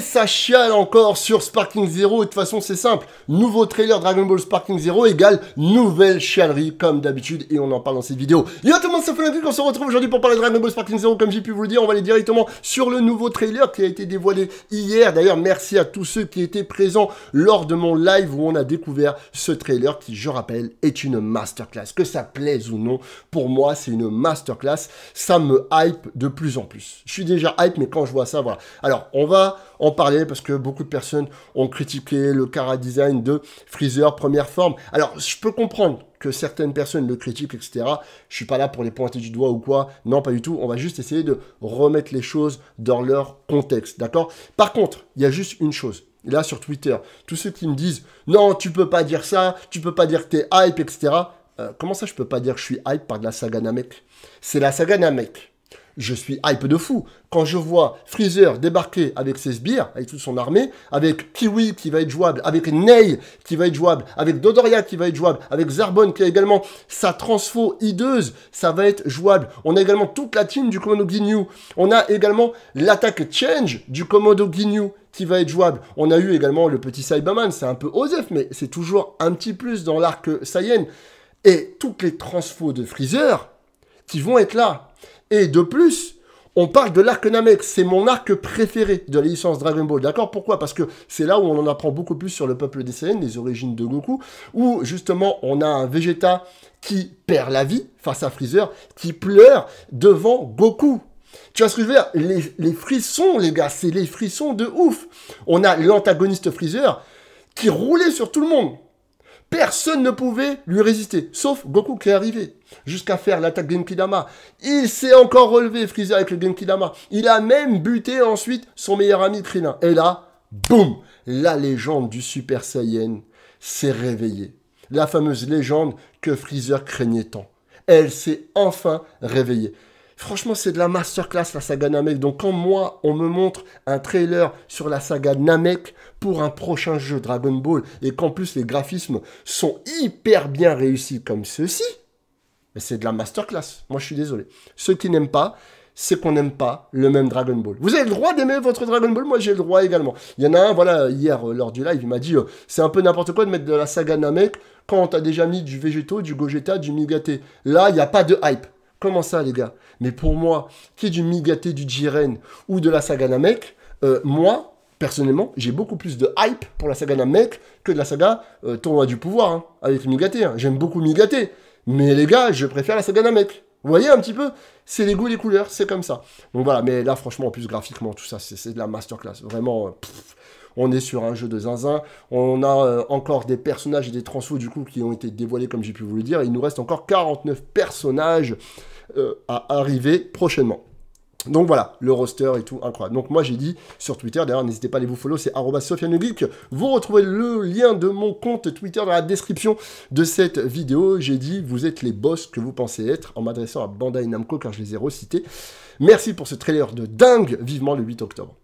ça chiale encore sur Sparking Zero. Et de toute façon, c'est simple. Nouveau trailer Dragon Ball Sparking Zero égale nouvelle chialerie, comme d'habitude. Et on en parle dans cette vidéo. Yo tout le monde, c'est truc On se retrouve aujourd'hui pour parler de Dragon Ball Sparking Zero. Comme j'ai pu vous le dire, on va aller directement sur le nouveau trailer qui a été dévoilé hier. D'ailleurs, merci à tous ceux qui étaient présents lors de mon live où on a découvert ce trailer qui, je rappelle, est une masterclass. Que ça plaise ou non, pour moi, c'est une masterclass. Ça me hype de plus en plus. Je suis déjà hype, mais quand je vois ça, voilà. Alors, on va en parler parce que beaucoup de personnes ont critiqué le cara design de Freezer première forme. Alors, je peux comprendre que certaines personnes le critiquent, etc. Je suis pas là pour les pointer du doigt ou quoi. Non, pas du tout. On va juste essayer de remettre les choses dans leur contexte, d'accord Par contre, il y a juste une chose. Là, sur Twitter, tous ceux qui me disent « Non, tu peux pas dire ça, tu peux pas dire que t'es hype, etc. Euh, comment ça, je peux pas dire que je suis hype par de la saga Namek C'est la saga Namek je suis hype de fou. Quand je vois Freezer débarquer avec ses sbires, avec toute son armée, avec Kiwi qui va être jouable, avec Ney qui va être jouable, avec Dodoria qui va être jouable, avec Zarbonne qui a également sa transfo hideuse, ça va être jouable. On a également toute la team du Komodo Ginyu. On a également l'attaque change du Komodo Ginyu qui va être jouable. On a eu également le petit Cyberman, c'est un peu Osef, mais c'est toujours un petit plus dans l'arc Saiyan. Et toutes les transfos de Freezer qui vont être là. Et de plus, on parle de l'arc Namek, c'est mon arc préféré de la licence Dragon Ball, d'accord Pourquoi Parce que c'est là où on en apprend beaucoup plus sur le peuple des Saiyans, les origines de Goku, où justement on a un Vegeta qui perd la vie face à Freezer, qui pleure devant Goku. Tu vois ce dire les, les frissons, les gars, c'est les frissons de ouf. On a l'antagoniste Freezer qui roulait sur tout le monde. Personne ne pouvait lui résister, sauf Goku qui est arrivé jusqu'à faire l'attaque Genki-Dama. Il s'est encore relevé, Freezer, avec le Genki-Dama. Il a même buté ensuite son meilleur ami trina Et là, boum La légende du Super Saiyan s'est réveillée. La fameuse légende que Freezer craignait tant. Elle s'est enfin réveillée. Franchement, c'est de la masterclass la saga Namek. Donc quand moi, on me montre un trailer sur la saga Namek pour un prochain jeu Dragon Ball et qu'en plus les graphismes sont hyper bien réussis comme ceci, c'est de la masterclass. Moi, je suis désolé. Ceux qui n'aiment pas, c'est qu'on n'aime pas le même Dragon Ball. Vous avez le droit d'aimer votre Dragon Ball, moi j'ai le droit également. Il y en a un, voilà, hier, euh, lors du live, il m'a dit, euh, c'est un peu n'importe quoi de mettre de la saga Namek quand on t'a déjà mis du Végéto, du Gogeta, du Migaté. Là, il n'y a pas de hype. Comment ça, les gars Mais pour moi, qui est du Migaté, du Jiren ou de la saga Namek, euh, moi, personnellement, j'ai beaucoup plus de hype pour la saga Namek que de la saga Tournoi du Pouvoir, hein, avec Migaté. Hein. J'aime beaucoup Migaté. Mais les gars, je préfère la saga mec. Vous voyez un petit peu C'est les goûts, les couleurs, c'est comme ça. Donc voilà, mais là, franchement, en plus, graphiquement, tout ça, c'est de la masterclass. Vraiment, euh, on est sur un jeu de zinzin. On a euh, encore des personnages et des transfo du coup, qui ont été dévoilés, comme j'ai pu vous le dire. Il nous reste encore 49 personnages euh, à arriver prochainement. Donc voilà, le roster et tout, incroyable. Donc moi j'ai dit sur Twitter, d'ailleurs n'hésitez pas à aller vous follow, c'est sofianegeek. Vous retrouvez le lien de mon compte Twitter dans la description de cette vidéo. J'ai dit, vous êtes les boss que vous pensez être en m'adressant à Bandai Namco car je les ai recités. Merci pour ce trailer de dingue, vivement le 8 octobre.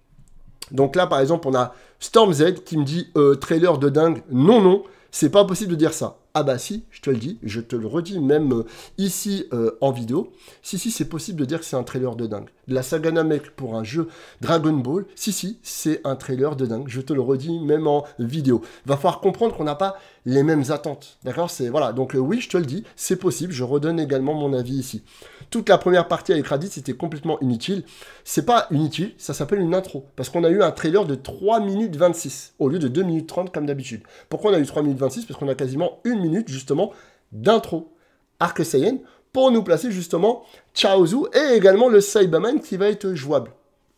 Donc là par exemple on a Storm Z qui me dit euh, trailer de dingue, non non, c'est pas possible de dire ça. Ah bah si, je te le dis, je te le redis même euh, ici euh, en vidéo. Si si, c'est possible de dire que c'est un trailer de dingue la saga Namek pour un jeu Dragon Ball, si, si, c'est un trailer de dingue. Je te le redis, même en vidéo. Va falloir comprendre qu'on n'a pas les mêmes attentes. D'accord C'est voilà. Donc, euh, oui, je te le dis, c'est possible. Je redonne également mon avis ici. Toute la première partie avec Raditz c'était complètement inutile. C'est pas inutile, ça s'appelle une intro. Parce qu'on a eu un trailer de 3 minutes 26 au lieu de 2 minutes 30 comme d'habitude. Pourquoi on a eu 3 minutes 26 Parce qu'on a quasiment une minute justement d'intro. Arc Saiyan, pour nous placer justement Chaozu et également le Cyberman qui va être jouable.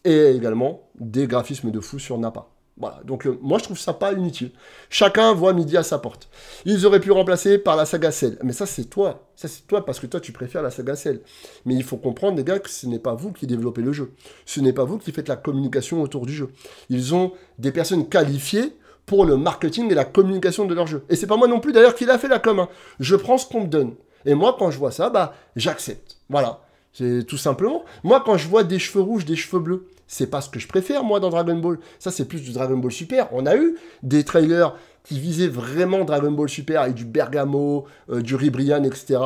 Et également des graphismes de fou sur Napa. Voilà, donc euh, moi je trouve ça pas inutile. Chacun voit midi à sa porte. Ils auraient pu remplacer par la saga Cell. Mais ça c'est toi, ça c'est toi parce que toi tu préfères la saga Cell. Mais il faut comprendre les gars que ce n'est pas vous qui développez le jeu. Ce n'est pas vous qui faites la communication autour du jeu. Ils ont des personnes qualifiées pour le marketing et la communication de leur jeu. Et c'est pas moi non plus d'ailleurs qui l'a fait la com. Hein. Je prends ce qu'on me donne. Et moi, quand je vois ça, bah, j'accepte. Voilà. C'est tout simplement. Moi, quand je vois des cheveux rouges, des cheveux bleus, c'est pas ce que je préfère, moi, dans Dragon Ball. Ça, c'est plus du Dragon Ball Super. On a eu des trailers qui visaient vraiment Dragon Ball Super et du Bergamo, euh, du Ribrian, etc.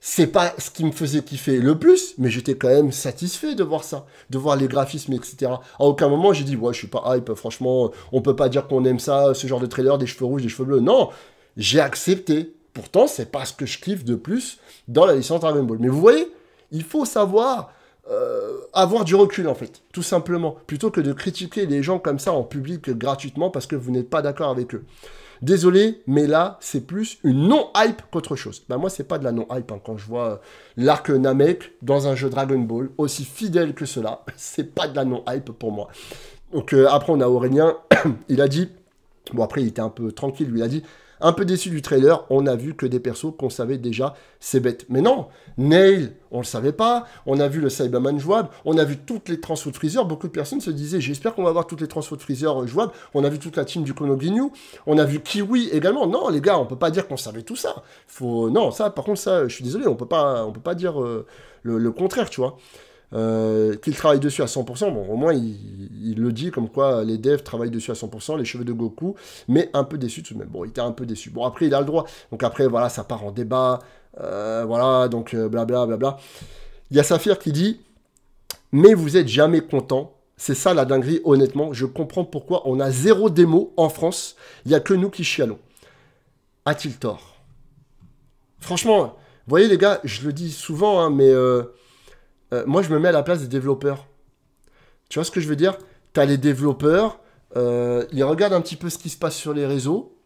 C'est pas ce qui me faisait kiffer le plus, mais j'étais quand même satisfait de voir ça, de voir les graphismes, etc. À aucun moment j'ai dit, ouais, je suis pas hype, franchement, on peut pas dire qu'on aime ça, ce genre de trailer, des cheveux rouges, des cheveux bleus. Non, j'ai accepté Pourtant, c'est pas ce que je kiffe de plus dans la licence Dragon Ball. Mais vous voyez, il faut savoir euh, avoir du recul en fait, tout simplement, plutôt que de critiquer les gens comme ça en public gratuitement parce que vous n'êtes pas d'accord avec eux. Désolé, mais là, c'est plus une non-hype qu'autre chose. Bah moi, c'est pas de la non-hype hein, quand je vois euh, l'arc Namek dans un jeu Dragon Ball aussi fidèle que cela, c'est pas de la non-hype pour moi. Donc euh, après, on a Aurélien, il a dit, bon après, il était un peu tranquille, lui, il a dit, un peu déçu du trailer, on a vu que des persos qu'on savait déjà, c'est bête. Mais non, Nail, on le savait pas, on a vu le Cyberman jouable, on a vu toutes les Transfot de Freezer, beaucoup de personnes se disaient j'espère qu'on va voir toutes les Transfot de Freezer euh, jouables, on a vu toute la team du Kono on a vu Kiwi également. Non les gars, on peut pas dire qu'on savait tout ça. non, ça par contre ça je suis désolé, on peut pas on peut pas dire euh, le contraire, tu vois. Euh, qu'il travaille dessus à 100%. Bon, au moins, il, le dit comme quoi les devs travaillent dessus à 100%, les cheveux de Goku, mais un peu déçu tout de même. Bon, il était un peu déçu. Bon, après, il a le droit. Donc après, voilà, ça part en débat. Euh, voilà, donc blablabla. Euh, bla, Il y a Saphir qui dit Mais vous êtes jamais content. C'est ça la dinguerie, honnêtement. Je comprends pourquoi on a zéro démo en France. Il n'y a que nous qui chialons. A-t-il tort Franchement, vous voyez les gars, je le dis souvent, hein, mais. Euh, moi je me mets à la place des développeurs. Tu vois ce que je veux dire Tu as les développeurs, euh, ils regardent un petit peu ce qui se passe sur les réseaux,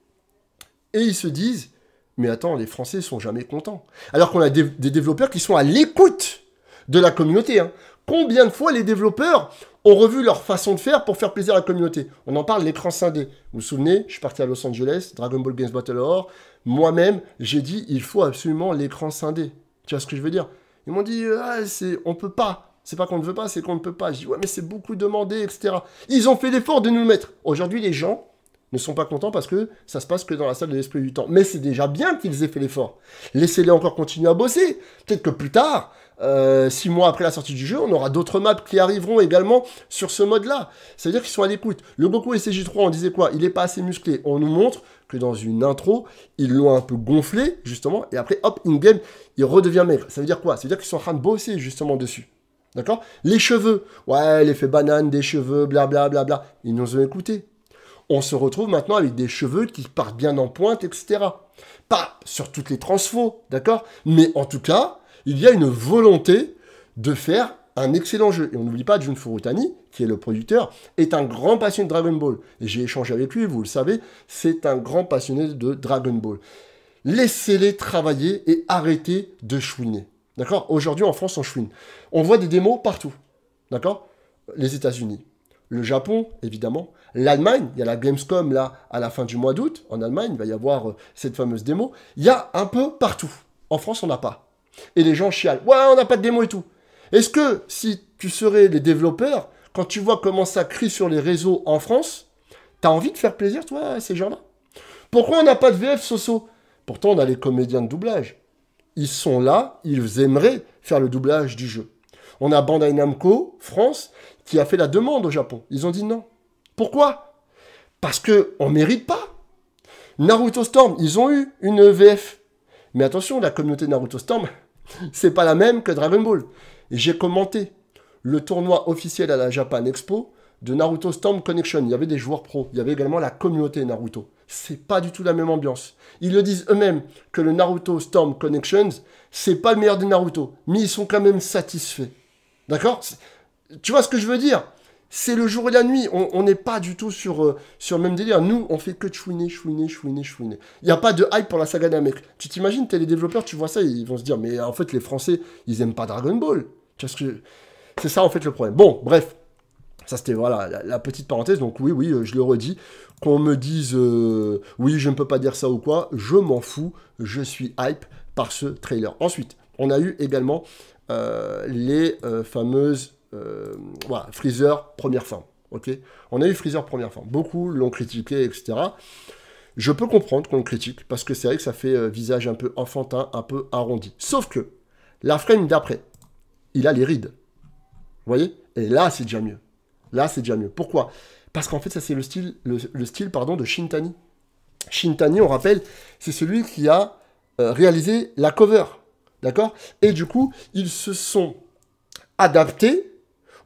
et ils se disent, mais attends, les Français sont jamais contents. Alors qu'on a des, développeurs qui sont à l'écoute de la communauté. Hein. Combien de fois les développeurs ont revu leur façon de faire pour faire plaisir à la communauté On en parle, l'écran scindé. Vous vous souvenez, je suis parti à Los Angeles, Dragon Ball Games Battle Or. Moi-même, j'ai dit, il faut absolument l'écran scindé. Tu vois ce que je veux dire ils m'ont dit, ah, c'est, on peut pas. C'est pas qu'on ne veut pas, c'est qu'on ne peut pas. Je dis, ouais, mais c'est beaucoup demandé, etc. Ils ont fait l'effort de nous le mettre. Aujourd'hui, les gens, ne sont pas contents parce que ça se passe que dans la salle de l'esprit du temps. Mais c'est déjà bien qu'ils aient fait l'effort. Laissez-les encore continuer à bosser. Peut-être que plus tard, euh, six mois après la sortie du jeu, on aura d'autres maps qui arriveront également sur ce mode-là. C'est-à-dire qu'ils sont à l'écoute. Le Goku et CJ3, on disait quoi Il n'est pas assez musclé. On nous montre que dans une intro, ils l'ont un peu gonflé, justement, et après, hop, in-game, il redevient maigre. Ça veut dire quoi Ça veut dire qu'ils sont en train de bosser, justement, dessus. D'accord Les cheveux. Ouais, l'effet banane des cheveux, blablabla. Ils nous ont écoutés on se retrouve maintenant avec des cheveux qui partent bien en pointe, etc. Pas sur toutes les transfos, d'accord Mais en tout cas, il y a une volonté de faire un excellent jeu. Et on n'oublie pas, Jun Furutani, qui est le producteur, est un grand passionné de Dragon Ball. Et j'ai échangé avec lui, vous le savez, c'est un grand passionné de Dragon Ball. Laissez-les travailler et arrêtez de chouiner. D'accord Aujourd'hui, en France, on chouine. On voit des démos partout. D'accord Les États-Unis, le Japon, évidemment, l'Allemagne, il y a la Gamescom là à la fin du mois d'août, en Allemagne, il va y avoir euh, cette fameuse démo, il y a un peu partout. En France, on n'a pas. Et les gens chialent, ouais, on n'a pas de démo et tout. Est-ce que si tu serais les développeurs, quand tu vois comment ça crie sur les réseaux en France, tu as envie de faire plaisir, toi, à ces gens-là Pourquoi on n'a pas de VF Soso Pourtant, on a les comédiens de doublage. Ils sont là, ils aimeraient faire le doublage du jeu. On a Bandai Namco, France, qui a fait la demande au Japon. Ils ont dit non. Pourquoi Parce que on mérite pas. Naruto Storm, ils ont eu une VF. Mais attention, la communauté Naruto Storm, c'est pas la même que Dragon Ball. J'ai commenté le tournoi officiel à la Japan Expo de Naruto Storm Connection. Il y avait des joueurs pros, il y avait également la communauté Naruto. C'est pas du tout la même ambiance. Ils le disent eux-mêmes que le Naruto Storm Connections, c'est pas le meilleur de Naruto, mais ils sont quand même satisfaits. D'accord tu vois ce que je veux dire c'est le jour et la nuit. On n'est pas du tout sur, euh, sur le même délire. Nous, on fait que chouiner, chouiner, chouiner, chouiner. Il n'y a pas de hype pour la saga d'un mec. Tu t'imagines, t'es les développeurs, tu vois ça, ils vont se dire, mais en fait, les Français, ils aiment pas Dragon Ball. que C'est ça, en fait, le problème. Bon, bref. Ça, c'était voilà, la, petite parenthèse. Donc, oui, oui, euh, je le redis. Qu'on me dise, euh, oui, je ne peux pas dire ça ou quoi, je m'en fous. Je suis hype par ce trailer. Ensuite, on a eu également les fameuses euh, voilà, Freezer, première fin ok on a eu Freezer, première forme. Beaucoup l'ont critiqué, etc. Je peux comprendre qu'on le critique, parce que c'est vrai que ça fait euh, visage un peu enfantin, un peu arrondi. Sauf que, la frame d'après, il a les rides. Vous voyez Et là, c'est déjà mieux. Là, c'est déjà mieux. Pourquoi Parce qu'en fait, ça, c'est le style, le, style pardon, de Shintani. Shintani, on rappelle, c'est celui qui a euh, réalisé la cover. D'accord Et du coup, ils se sont adaptés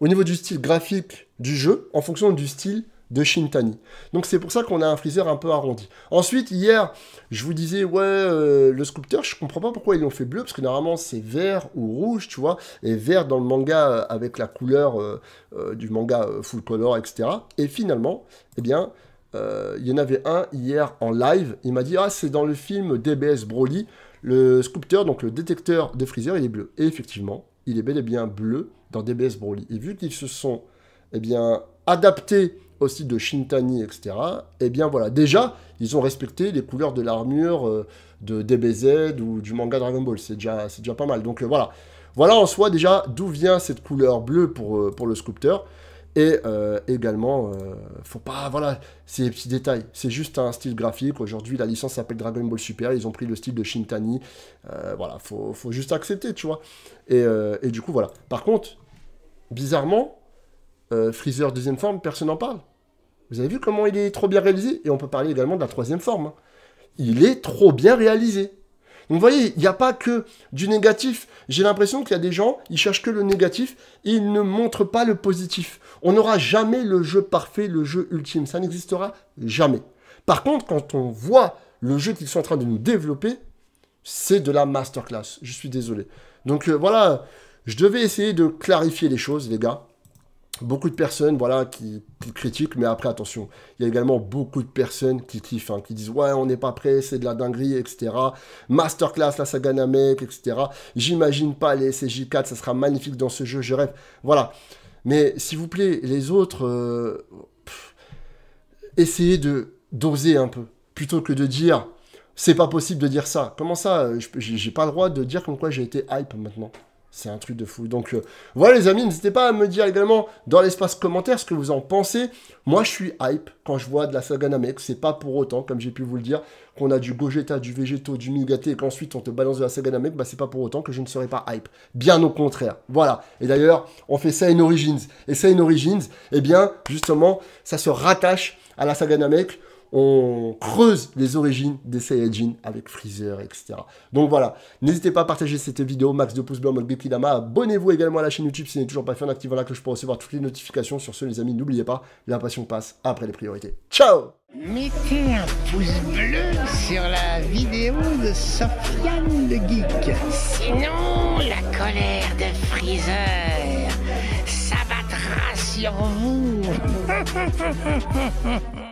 au niveau du style graphique du jeu en fonction du style de Shintani. Donc c'est pour ça qu'on a un freezer un peu arrondi. Ensuite, hier, je vous disais, ouais, euh, le sculpteur, je comprends pas pourquoi ils l'ont fait bleu, parce que normalement c'est vert ou rouge, tu vois, et vert dans le manga euh, avec la couleur euh, du manga full color, etc. Et finalement, eh bien, il y en avait un hier en live, il m'a dit, ah, c'est dans le film DBS Broly, le sculpteur, donc le détecteur de freezer, il est bleu. Et effectivement, il est bel et bien bleu dans DBS Broly. Et vu qu'ils se sont eh bien, adaptés aussi de Shintani, etc., eh bien voilà, déjà, ils ont respecté les couleurs de l'armure euh, de DBZ ou du manga Dragon Ball. C'est déjà, pas mal. Donc euh, voilà. Voilà en soi déjà d'où vient cette couleur bleue pour euh, le sculpteur. Et euh, également, euh, faut pas, voilà, c'est des petits détails. C'est juste un style graphique. Aujourd'hui, la licence s'appelle Dragon Ball Super. Ils ont pris le style de Shintani. Euh, voilà, faut, faut, juste accepter, tu vois. Et, du coup, voilà. Par contre, bizarrement, Freezer deuxième forme, personne n'en parle. Vous avez vu comment il est trop bien réalisé Et on peut parler également de la troisième forme. Hein. Il est trop bien réalisé. Donc vous voyez, il n'y a pas que du négatif. J'ai l'impression qu'il y a des gens, ils cherchent que le négatif, et ils ne montrent pas le positif. On n'aura jamais le jeu parfait, le jeu ultime. Ça n'existera jamais. Par contre, quand on voit le jeu qu'ils sont en train de nous développer, c'est de la masterclass. Je suis désolé. Donc euh, voilà, je devais essayer de clarifier les choses, les gars beaucoup de personnes voilà, qui, critiquent, mais après, attention, il y a également beaucoup de personnes qui kiffent, hein, qui disent Ouais, on n'est pas prêt, c'est de la dinguerie, etc. Masterclass, la saga Namek, etc. J'imagine pas les CJ4, ça sera magnifique dans ce jeu, je rêve. Voilà. Mais s'il vous plaît, les autres, euh, essayez de doser un peu, plutôt que de dire C'est pas possible de dire ça. Comment ça euh, J'ai pas le droit de dire comme quoi j'ai été hype maintenant. C'est un truc de fou. Donc euh, voilà les amis, n'hésitez pas à me dire également dans l'espace commentaire ce que vous en pensez. Moi je suis hype quand je vois de la saga Namek. C'est pas pour autant, comme j'ai pu vous le dire, qu'on a du Gogeta, du Végéto, du Migate et qu'ensuite on te balance de la saga Namek. Bah c'est pas pour autant que je ne serai pas hype. Bien au contraire. Voilà. Et d'ailleurs, on fait ça in Origins. Et ça in Origins, eh bien justement, ça se rattache à la saga Namek on creuse les origines des Saiyajin avec Freezer, etc. Donc voilà, n'hésitez pas à partager cette vidéo, max de pouces bleus en mode Dama. Abonnez-vous également à la chaîne YouTube si vous n'êtes toujours pas fait en activant la cloche pour recevoir toutes les notifications. Sur ce, les amis, n'oubliez pas, la passion passe après les priorités. Ciao Mettez un pouce bleu sur la vidéo de Sofiane le Geek. Sinon, la colère de Freezer s'abattra sur vous.